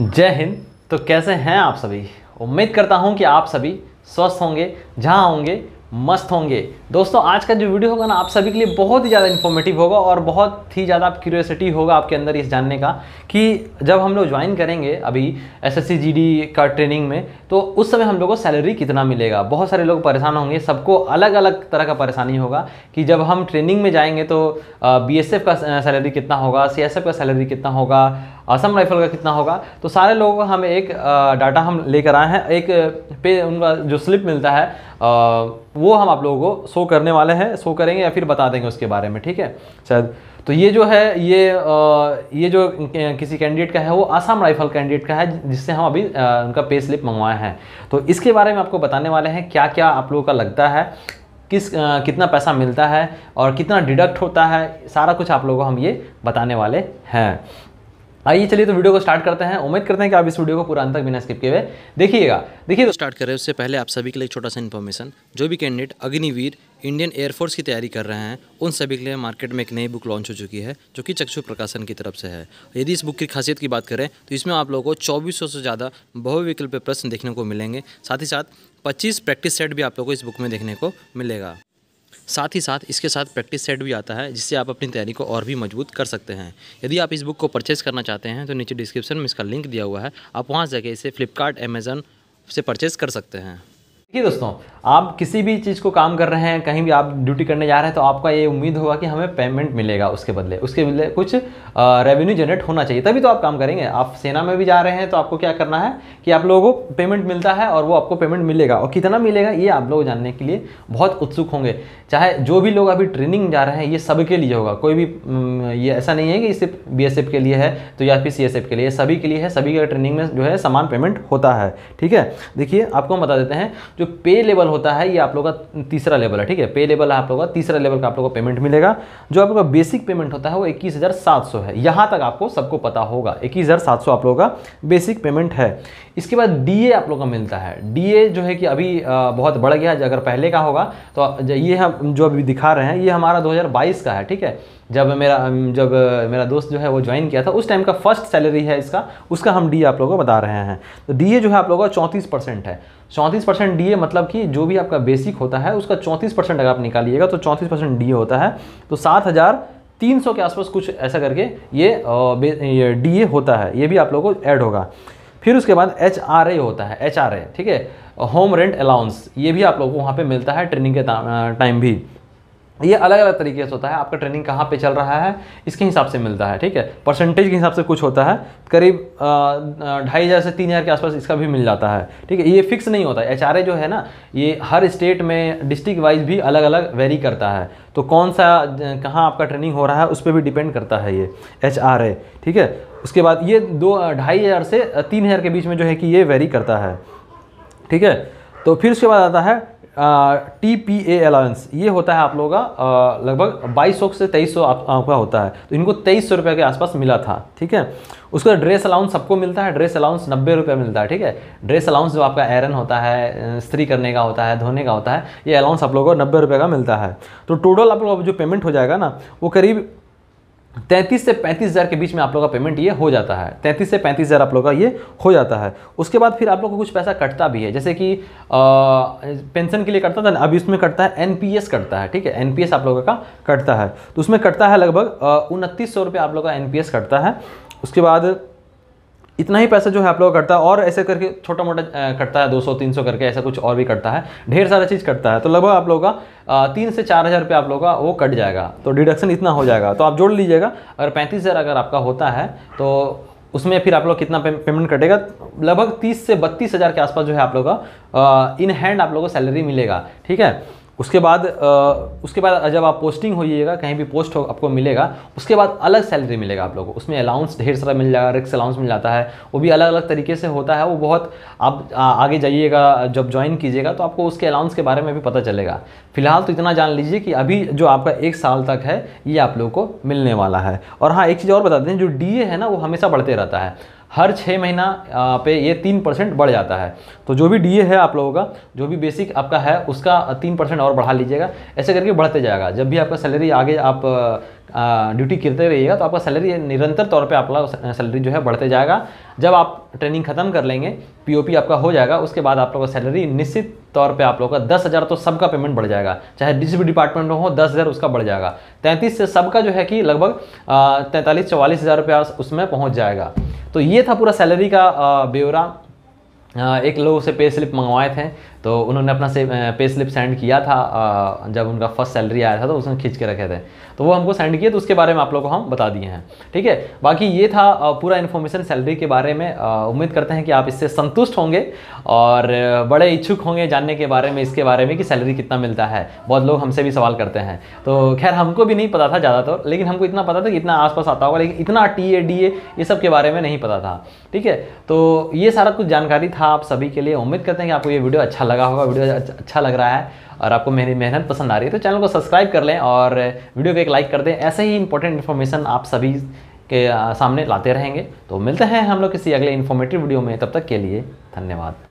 जय हिंद तो कैसे हैं आप सभी उम्मीद करता हूं कि आप सभी स्वस्थ होंगे जहां होंगे मस्त होंगे दोस्तों आज का जो वीडियो होगा ना आप सभी के लिए बहुत ही ज़्यादा इन्फॉर्मेटिव होगा और बहुत ही ज़्यादा क्यूरियोसिटी होगा आपके अंदर इस जानने का कि जब हम लोग ज्वाइन करेंगे अभी एसएससी जीडी का ट्रेनिंग में तो उस समय हम लोग को सैलरी कितना मिलेगा बहुत सारे लोग परेशान होंगे सबको अलग अलग तरह का परेशानी होगा कि जब हम ट्रेनिंग में जाएंगे तो बी का सैलरी कितना होगा सी का सैलरी कितना होगा असम राइफल का कितना होगा तो सारे लोगों का हम एक डाटा हम लेकर आए हैं एक पे उनका जो स्लिप मिलता है वो हम आप लोगों को शो करने वाले हैं शो करेंगे या फिर बता देंगे उसके बारे में ठीक है शायद तो ये जो है ये ये जो किसी कैंडिडेट का है वो आसाम राइफल कैंडिडेट का है जिससे हम अभी उनका पे स्लिप मंगवाए हैं तो इसके बारे में आपको बताने वाले हैं क्या क्या आप लोगों का लगता है किस आ, कितना पैसा मिलता है और कितना डिडक्ट होता है सारा कुछ आप लोगों को हम ये बताने वाले हैं आइए चलिए तो वीडियो को स्टार्ट करते हैं उम्मीद करते हैं कि आप इस वीडियो को पूरा अंत तक बिना स्किप किए हुए देखिएगा देखिए तो स्टार्ट करें उससे पहले आप सभी के लिए छोटा सा इन्फॉर्मेशन जो भी कैंडिडेट अग्निवीर इंडियन एयरफोर्स की तैयारी कर रहे हैं उन सभी के लिए मार्केट में एक नई बुक लॉन्च हो चुकी है जो कि चक्षु प्रकाशन की तरफ से है यदि इस बुक की खासियत की बात करें तो इसमें आप लोगों को चौबीस से ज़्यादा बहुविकल्प प्रश्न देखने को मिलेंगे साथ ही साथ पच्चीस प्रैक्टिस सेट भी आप लोग को इस बुक में देखने को मिलेगा साथ ही साथ इसके साथ प्रैक्टिस सेट भी आता है जिससे आप अपनी तैयारी को और भी मजबूत कर सकते हैं यदि आप इस बुक को परचेज़ करना चाहते हैं तो नीचे डिस्क्रिप्शन में इसका लिंक दिया हुआ है आप वहाँ जाके इसे फ्लिपकार्ट अमेज़न से परचेज़ कर सकते हैं देखिए दोस्तों आप किसी भी चीज़ को काम कर रहे हैं कहीं भी आप ड्यूटी करने जा रहे हैं तो आपका ये उम्मीद होगा कि हमें पेमेंट मिलेगा उसके बदले उसके बदले कुछ रेवेन्यू जनरेट होना चाहिए तभी तो आप काम करेंगे आप सेना में भी जा रहे हैं तो आपको क्या करना है कि आप लोगों को पेमेंट मिलता है और वो आपको पेमेंट मिलेगा और कितना मिलेगा ये आप लोग जानने के लिए बहुत उत्सुक होंगे चाहे जो भी लोग अभी ट्रेनिंग जा रहे हैं ये सब लिए होगा कोई भी ये ऐसा नहीं है कि सिर्फ बी के लिए है तो या फिर सी के लिए सभी के लिए है सभी के ट्रेनिंग में जो है समान पेमेंट होता है ठीक है देखिए आपको हम बता देते हैं जो जो पे लेवल होता है ये आप लोग का तीसरा लेवल है ठीक है पे लेवल आप लोग का तीसरा लेवल का आप लोग का पेमेंट मिलेगा जो आप लोग का बेसिक पेमेंट होता है वो इक्कीस है यहाँ तक आपको सबको पता होगा इक्कीस आप लोगों का बेसिक पेमेंट है इसके बाद डी आप लोग का मिलता है डी जो है कि अभी बहुत बढ़ गया अगर पहले का होगा तो ये हम जो अभी दिखा रहे हैं ये हमारा 2022 का है ठीक है जब मेरा जब मेरा दोस्त जो है वो ज्वाइन किया था उस टाइम का फर्स्ट सैलरी है इसका उसका हम डी आप लोगों को बता रहे हैं तो डी जो है आप लोगों का चौंतीस परसेंट है चौंतीस परसेंट डी मतलब कि जो भी आपका बेसिक होता है उसका चौंतीस परसेंट अगर आप निकालिएगा तो चौंतीस परसेंट डी होता है तो सात हज़ार तीन सौ के आसपास कुछ ऐसा करके ये डी ए होता है ये भी आप लोगों को ऐड होगा फिर उसके बाद एच आर ए होता है एच आर ए ठीक है होम रेंट अलाउंस ये भी आप लोगों को वहाँ पर मिलता है ट्रेनिंग के टाइम भी ये अलग अलग तरीके से होता है आपका ट्रेनिंग कहाँ पे चल रहा है इसके हिसाब से मिलता है ठीक है परसेंटेज के हिसाब से कुछ होता है करीब ढाई हज़ार से तीन हज़ार के आसपास इसका भी मिल जाता है ठीक है ये फिक्स नहीं होता एच जो है ना ये हर स्टेट में डिस्ट्रिक्ट वाइज भी अलग अलग वेरी करता है तो कौन सा कहाँ आपका ट्रेनिंग हो रहा है उस पर भी डिपेंड करता है ये एच ठीक है उसके बाद ये दो ढाई हज़ार से तीन हज़ार के बीच में जो है कि ये वेरी करता है ठीक है तो फिर उसके बाद आता है टी पी ए अलाउंस ये होता है आप लोगों का लगभग बाईस सौ से तेईस सौ आपका होता है तो इनको तेईस सौ रुपये के आसपास मिला था ठीक है उसका ड्रेस अलाउंस सबको मिलता है ड्रेस अलाउंस नब्बे रुपये मिलता है ठीक है ड्रेस अलाउंस जो आपका एरन होता है स्त्री करने का होता है धोने का होता है ये अलाउंस आप लोगों को नब्बे रुपये का मिलता है तो टोटल आप लोगों का जो पेमेंट हो जाएगा ना वो करीब तैंतीस से पैंतीस हज़ार के बीच में आप लोग का पेमेंट ये हो जाता है तैंतीस से पैंतीस हज़ार आप लोग का ये हो जाता है उसके बाद फिर आप लोग को कुछ पैसा कटता भी है जैसे कि पेंशन के लिए कटता था अभी उसमें कटता है एनपीएस कटता है ठीक है एनपीएस आप लोगों का कटता है तो उसमें कटता है लगभग उनतीस सौ आप लोग का एन कटता है उसके बाद इतना ही पैसा जो है आप लोग करता है और ऐसे करके छोटा मोटा करता है 200 300 करके ऐसा कुछ और भी करता है ढेर सारा चीज़ करता है तो लगभग आप लोगों का तीन से चार हज़ार रुपये आप लोगों का वो कट जाएगा तो डिडक्शन इतना हो जाएगा तो आप जोड़ लीजिएगा अगर पैंतीस हज़ार अगर आपका होता है तो उसमें फिर आप लोग कितना पेमेंट कटेगा लगभग तीस से बत्तीस हज़ार के आसपास जो है आप लोग का इन हैंड आप लोग को सैलरी मिलेगा ठीक है उसके बाद उसके बाद जब आप पोस्टिंग होइएगा कहीं भी पोस्ट हो आपको मिलेगा उसके बाद अलग सैलरी मिलेगा आप लोग को उसमें अलाउंस ढेर सारा मिल जाएगा रिक्स अलाउंस मिल जाता है वो भी अलग अलग तरीके से होता है वो बहुत आप आ, आगे जाइएगा जब ज्वाइन कीजिएगा तो आपको उसके अलाउंस के बारे में भी पता चलेगा फिलहाल तो इतना जान लीजिए कि अभी जो आपका एक साल तक है ये आप लोग को मिलने वाला है और हाँ एक चीज़ और बता दें जो डी है ना वो हमेशा बढ़ते रहता है हर छः महीना पे ये तीन परसेंट बढ़ जाता है तो जो भी डीए है आप लोगों का जो भी बेसिक आपका है उसका तीन परसेंट और बढ़ा लीजिएगा ऐसे करके बढ़ते जाएगा जब भी आपका सैलरी आगे आप ड्यूटी करते रहिएगा तो आपका सैलरी निरंतर तौर पे आपका सैलरी जो है बढ़ते जाएगा जब आप ट्रेनिंग ख़त्म कर लेंगे पीओपी आपका हो जाएगा उसके बाद आप लोगों का सैलरी निश्चित तौर पे आप लोगों का दस हज़ार तो सबका पेमेंट बढ़ जाएगा चाहे जिस भी डिपार्टमेंट में हो दस हज़ार उसका बढ़ जाएगा तैंतीस से सबका जो है कि लगभग तैंतालीस चौवालीस हज़ार रुपया उसमें पहुँच जाएगा तो ये था पूरा सैलरी का ब्यौरा एक लोग से पे स्लिप मंगवाए थे तो उन्होंने अपना से पे स्लिप सेंड किया था जब उनका फर्स्ट सैलरी आया था तो उसने खींच के रखे थे तो वो हमको सेंड किए तो उसके बारे में आप लोगों को हम बता दिए हैं ठीक है बाकी ये था पूरा इन्फॉर्मेशन सैलरी के बारे में उम्मीद करते हैं कि आप इससे संतुष्ट होंगे और बड़े इच्छुक होंगे जानने के बारे में इसके बारे में कि सैलरी कितना मिलता है बहुत लोग हमसे भी सवाल करते हैं तो खैर हमको भी नहीं पता था ज़्यादातर लेकिन हमको इतना पता था कि इतना आसपास आता होगा लेकिन इतना टी ए डी ए ये सब के बारे में नहीं पता था ठीक है तो ये सारा कुछ जानकारी था था आप सभी के लिए उम्मीद करते हैं कि आपको ये वीडियो अच्छा लगा होगा वीडियो अच्छा, अच्छा लग रहा है और आपको मेरी मेहनत पसंद आ रही है तो चैनल को सब्सक्राइब कर लें और वीडियो को एक लाइक कर दें ऐसे ही इंपॉर्टेंट इन्फॉर्मेशन आप सभी के सामने लाते रहेंगे तो मिलते हैं हम लोग किसी अगले इन्फॉर्मेटिव वीडियो में तब तक के लिए धन्यवाद